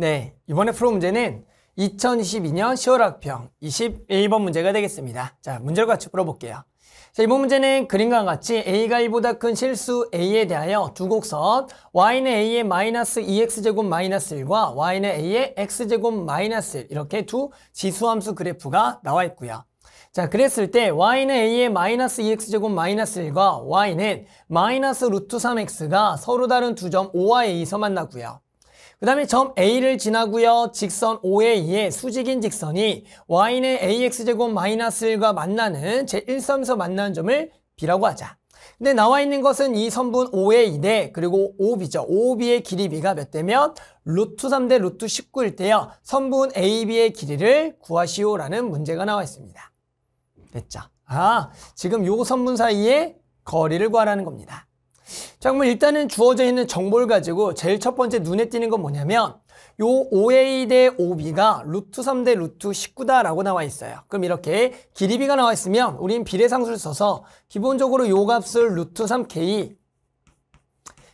네, 이번에 풀어 문제는 2022년 10월 학평 21번 문제가 되겠습니다. 자, 문제를 같이 풀어볼게요. 자, 이번 문제는 그림과 같이 A가 1보다 큰 실수 A에 대하여 두 곡선 Y는 A의 마이너스 2X제곱 마이너스 1과 Y는 A의 X제곱 마이너스 1 이렇게 두 지수함수 그래프가 나와 있고요. 자, 그랬을 때 y는 a의 마이너스 2x제곱 마이너스 1과 y는 마이너스 루트 3x가 서로 다른 두 점 o와 a에서 만나고요. 그 다음에 점 A를 지나고요. 직선 5에 a 의 수직인 직선이 y는 ax제곱 마이너스 1과 만나는 제1선에서 만나는 점을 B라고 하자. 근데 나와 있는 것은 이 선분 5의 2대 그리고 5b죠. 5b의 길이비가 몇 대면 루트 3 대 루트 19일 때요. 선분 ab의 길이를 구하시오라는 문제가 나와 있습니다. 됐죠? 아, 지금 요 선분 사이에 거리를 구하라는 겁니다. 자, 그럼 일단은 주어져 있는 정보를 가지고 제일 첫 번째 눈에 띄는 건 뭐냐면 요 o a 대 o b 가 루트 3 대 루트 19다라고 나와 있어요. 그럼 이렇게 길이비가 나와 있으면 우린 비례상수를 써서 기본적으로 요 값을 루트 3k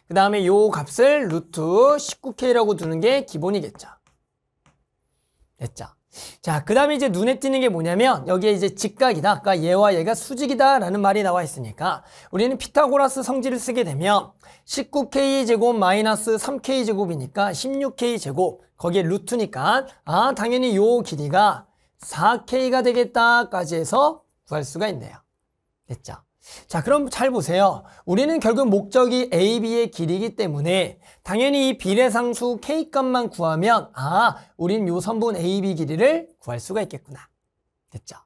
그 다음에 요 값을 루트 19k라고 두는 게 기본이겠죠. 됐죠? 자, 그 다음에 이제 눈에 띄는 게 뭐냐면 여기에 이제 직각이다. 아까 그러니까 얘와 얘가 수직이다라는 말이 나와 있으니까 우리는 피타고라스 성질을 쓰게 되면 19k 제곱 마이너스 3k 제곱이니까 16k 제곱 거기에 루트니까 아 당연히 요 길이가 4k가 되겠다까지 해서 구할 수가 있네요. 됐죠? 자, 그럼 잘 보세요. 우리는 결국 목적이 A, B의 길이기 때문에 당연히 이 비례상수 K값만 구하면 아, 우린 요 선분 A, B 길이를 구할 수가 있겠구나. 됐죠?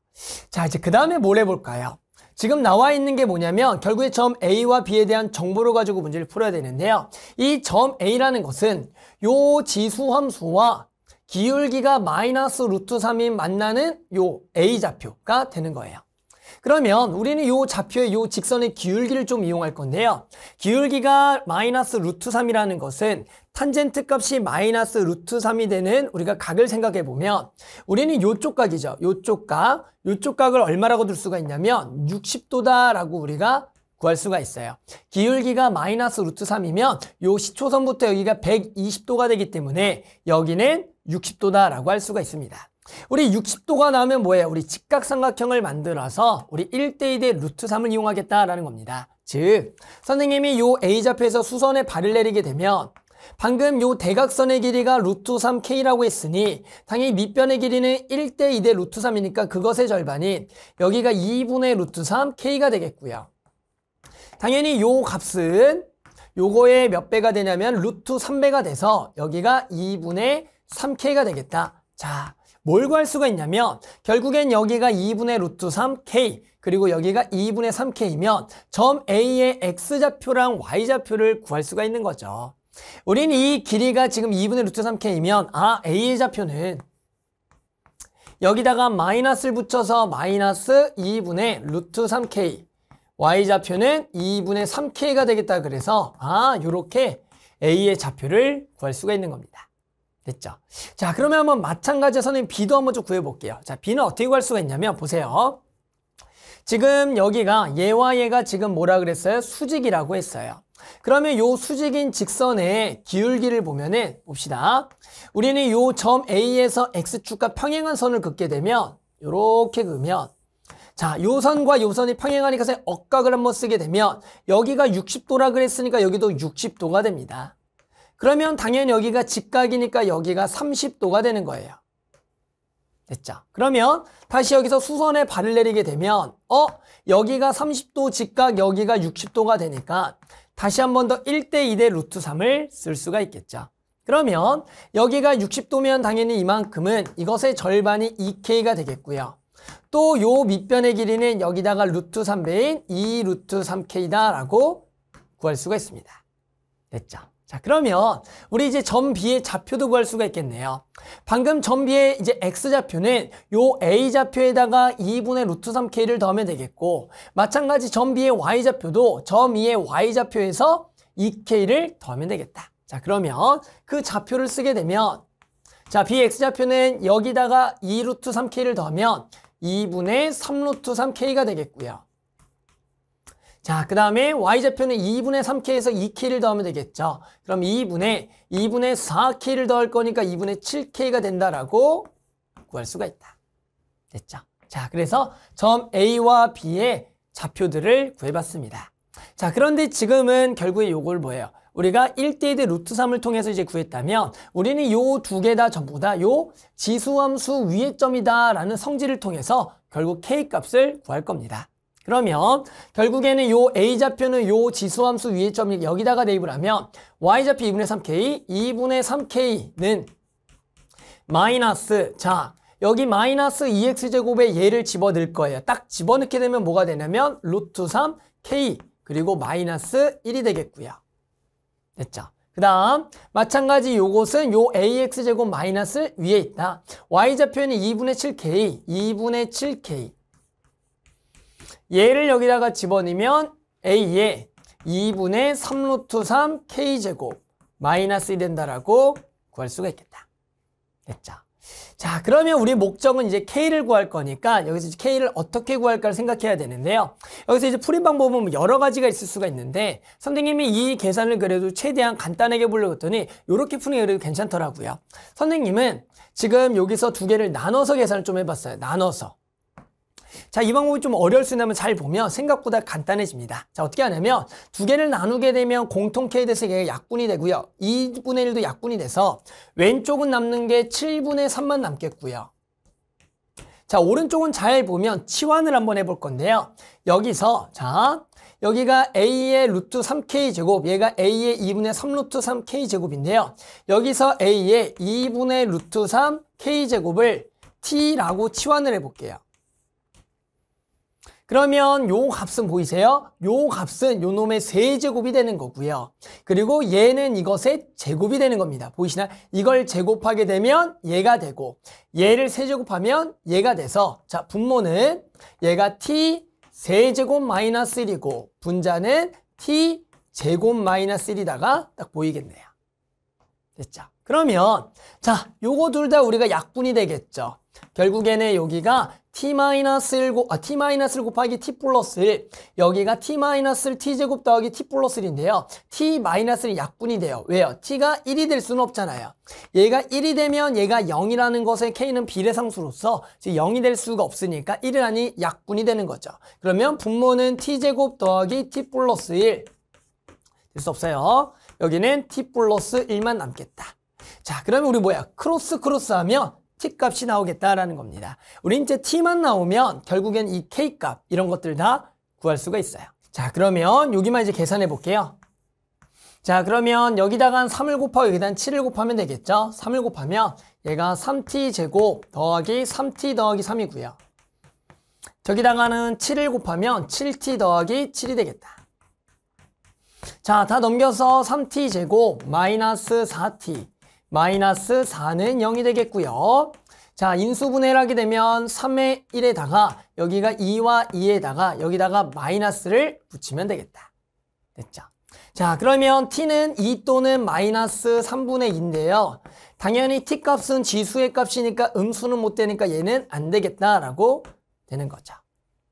자, 이제 그 다음에 뭘 해볼까요? 지금 나와 있는 게 뭐냐면 결국에 점 A와 B에 대한 정보를 가지고 문제를 풀어야 되는데요. 이 점 A라는 것은 요 지수함수와 기울기가 마이너스 루트 3이 만나는 요 A좌표가 되는 거예요. 그러면 우리는 이 좌표의 이 직선의 기울기를 좀 이용할 건데요. 기울기가 마이너스 루트 3이라는 것은 탄젠트 값이 마이너스 루트 3이 되는 우리가 각을 생각해 보면 우리는 이쪽 각이죠. 이쪽 각, 이쪽 각을 얼마라고 둘 수가 있냐면 60도다라고 우리가 구할 수가 있어요. 기울기가 마이너스 루트 3이면 요 시초선부터 여기가 120도가 되기 때문에 여기는 60도다라고 할 수가 있습니다. 우리 60도가 나오면 뭐예요? 우리 직각삼각형을 만들어서 우리 1대2 대 루트 3을 이용하겠다라는 겁니다. 즉, 선생님이 요 A좌표에서 수선에 발을 내리게 되면 방금 요 대각선의 길이가 루트 3K라고 했으니 당연히 밑변의 길이는 1대2 대 루트 3이니까 그것의 절반인 여기가 2분의 루트 3K가 되겠고요. 당연히 요 값은 요거의 몇 배가 되냐면 루트 3배가 돼서 여기가 2분의 3K가 되겠다. 자, 뭘 구할 수가 있냐면 결국엔 여기가 2분의 루트 3k 그리고 여기가 2분의 3k면 이점 A의 x좌표랑 y좌표를 구할 수가 있는 거죠. 우린 이 길이가 지금 2분의 루트 3k이면 아 A의 좌표는 여기다가 마이너스를 붙여서 마이너스 2분의 루트 3k y좌표는 2분의 3k가 되겠다 그래서 아 이렇게 A의 좌표를 구할 수가 있는 겁니다. 됐죠. 자, 그러면 한번 마찬가지로 선생님 B도 한번 좀 구해볼게요. 자, B는 어떻게 구할 수가 있냐면 보세요. 지금 여기가 얘와 얘가 지금 뭐라 그랬어요? 수직이라고 했어요. 그러면 요 수직인 직선의 기울기를 보면은 봅시다. 우리는 요 점 A에서 X축과 평행한 선을 긋게 되면 요렇게 긋으면 자, 요 선과 요 선이 평행하니까 억각을 한번 쓰게 되면 여기가 60도라 그랬으니까 여기도 60도가 됩니다. 그러면 당연히 여기가 직각이니까 여기가 30도가 되는 거예요. 됐죠? 그러면 다시 여기서 수선에 발을 내리게 되면 어? 여기가 30도 직각 여기가 60도가 되니까 다시 한 번 더 1대 2대 루트 3을 쓸 수가 있겠죠. 그러면 여기가 60도면 당연히 이만큼은 이것의 절반이 2K가 되겠고요. 또 요 밑변의 길이는 여기다가 루트 3배인 2 루트 3K다라고 구할 수가 있습니다. 됐죠? 자 그러면 우리 이제 점비의 좌표도 구할 수가 있겠네요. 방금 점비의 이제 x좌표는 요 a좌표에다가 2분의 루트 3k를 더하면 되겠고 마찬가지 점비의 y좌표도 점 2의 y좌표에서 2k를 더하면 되겠다. 자 그러면 그 좌표를 쓰게 되면 자 bx좌표는 여기다가 2루트 3k를 더하면 2분의 3루트 3k가 되겠고요. 자, 그 다음에 y좌표는 2분의 3k에서 2k를 더하면 되겠죠. 그럼 2분의 2분의 4k를 더할 거니까 2분의 7k가 된다라고 구할 수가 있다. 됐죠? 자, 그래서 점 A와 B의 좌표들을 구해봤습니다. 자, 그런데 지금은 결국에 요걸 뭐예요? 우리가 1대1대 루트 3을 통해서 이제 구했다면 우리는 요 두 개 다 전부 다 요 지수함수 위의 점이다라는 성질을 통해서 결국 K값을 구할 겁니다. 그러면 결국에는 요 A좌표는 요 지수함수 위의 점 1, 여기다가 대입을 하면 Y좌표 2분의 3K, 2분의 3K는 마이너스, 자, 여기 마이너스 2X제곱에 e 얘를 집어넣을 거예요. 딱 집어넣게 되면 뭐가 되냐면 루트 3, K, 그리고 마이너스 1이 되겠고요. 됐죠? 그 다음 마찬가지 요것은 요 AX제곱 마이너스 위에 있다. Y좌표는 2분의 7K, 2분의 7K. 얘를 여기다가 집어넣으면 A의 2분의 3루트 3 K제곱 마이너스 된다라고 구할 수가 있겠다. 됐죠? 자 그러면 우리 목적은 이제 K를 구할 거니까 여기서 이제 K를 어떻게 구할까를 생각해야 되는데요. 여기서 이제 풀이 방법은 뭐 여러 가지가 있을 수가 있는데 선생님이 이 계산을 그래도 최대한 간단하게 보려고 했더니 이렇게 푸는 게 그래도 괜찮더라고요. 선생님은 지금 여기서 두 개를 나눠서 계산을 좀 해봤어요. 나눠서. 자, 이 방법이 좀 어려울 수 있다면 잘 보면 생각보다 간단해집니다. 자, 어떻게 하냐면 두 개를 나누게 되면 공통케 대해서 약분이 되고요. 2분의 1도 약분이 돼서 왼쪽은 남는 게 7분의 3만 남겠고요. 자, 오른쪽은 잘 보면 치환을 한번 해볼 건데요. 여기서 자, 여기가 a의 루트 3k 제곱, 얘가 a의 2분의 3루트 3k 제곱인데요. 여기서 a의 2분의 루트 3k 제곱을 t라고 치환을 해볼게요. 그러면 요 값은 보이세요? 요 값은 요 놈의 세제곱이 되는 거고요. 그리고 얘는 이것의 제곱이 되는 겁니다. 보이시나요? 이걸 제곱하게 되면 얘가 되고 얘를 세제곱하면 얘가 돼서 자 분모는 얘가 t 세제곱 마이너스 1이고 분자는 t 제곱 마이너스 1이다가 딱 보이겠네요. 됐죠. 그러면 자, 요거 둘 다 우리가 약분이 되겠죠. 결국에는 여기가 t-1 곱, 아, t-1 곱하기 t 플러스 1 여기가 t-1 t제곱 더하기 t 플러스 1인데요. t-1이 약분이 돼요. 왜요? t가 1이 될 수는 없잖아요. 얘가 1이 되면 얘가 0이라는 것에 k는 비례상수로서 0이 될 수가 없으니까 1이라니 약분이 되는 거죠. 그러면 분모는 t제곱 더하기 t 플러스 1될 수 없어요. 여기는 t 플러스 1만 남겠다. 자, 그러면 우리 뭐야? 크로스 크로스 하면 t값이 나오겠다라는 겁니다. 우리 이제 t만 나오면 결국엔 이 k값 이런 것들 다 구할 수가 있어요. 자, 그러면 여기만 이제 계산해 볼게요. 자, 그러면 여기다가 3을 곱하고 여기다 7을 곱하면 되겠죠? 3을 곱하면 얘가 3t 제곱 더하기 3t 더하기 3이고요. 저기다가는 7을 곱하면 7t 더하기 7이 되겠다. 자, 다 넘겨서 3t 제곱 마이너스 4t 마이너스 4는 0이 되겠고요. 자, 인수분해하게 를 되면 3의 1에다가 여기가 2와 2에다가 여기다가 마이너스를 붙이면 되겠다. 됐죠? 자, 그러면 t는 2 또는 마이너스 3분의 2인데요. 당연히 t값은 지수의 값이니까 음수는 못 되니까 얘는 안 되겠다라고 되는 거죠.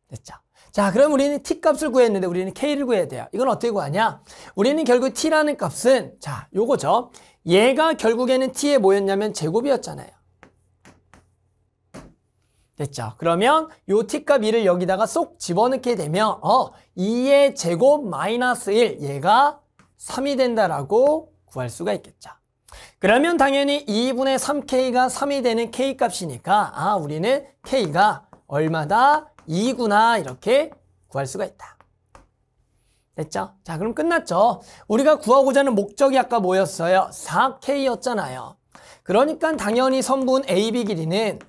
됐죠? 자, 그럼 우리는 t값을 구했는데 우리는 k를 구해야 돼요. 이건 어떻게 구하냐? 우리는 결국 t라는 값은 자, 요거죠. 얘가 결국에는 t에 뭐였냐면 제곱이었잖아요. 됐죠? 그러면 요 t값 1을 여기다가 쏙 집어넣게 되면 어 2의 제곱 마이너스 1 얘가 3이 된다라고 구할 수가 있겠죠. 그러면 당연히 2분의 3k가 3이 되는 k값이니까 아 우리는 k가 얼마다? 2구나 이렇게 구할 수가 있다. 됐죠? 자 그럼 끝났죠? 우리가 구하고자 하는 목적이 아까 뭐였어요? 4K였잖아요. 그러니까 당연히 선분 AB 길이는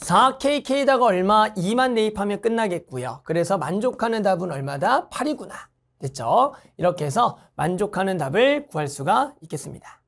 4KK에다가 얼마 2만 대입하면 끝나겠고요. 그래서 만족하는 답은 얼마다? 8이구나. 됐죠? 이렇게 해서 만족하는 답을 구할 수가 있겠습니다.